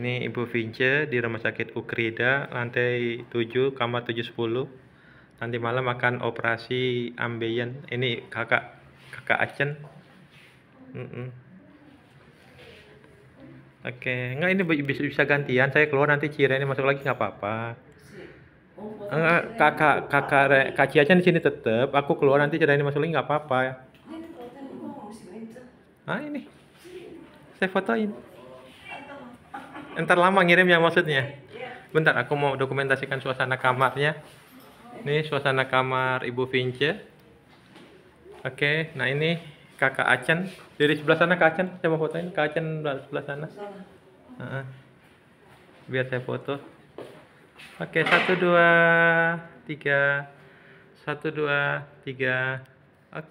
ini Ibu Vince di Rumah Sakit Ukrida lantai 7 kamar 710 nanti malam akan operasi ambeien ini kakak kakak Achen mm -mm. oke okay. enggak ini bisa bisa gantian saya keluar nanti cire ini masuk lagi nggak apa-apa enggak kakak kakak kak Achen di sini tetap aku keluar nanti cire ini masuk lagi nggak apa-apa ah ini saya fotoin entar lama ngirim ya maksudnya bentar aku mau dokumentasikan suasana kamarnya ini suasana kamar Ibu Vince oke nah ini kakak Achen dari sebelah sana Kak coba saya mau fotoin Kak Achen sebelah sana biar saya foto oke satu dua tiga satu dua tiga oke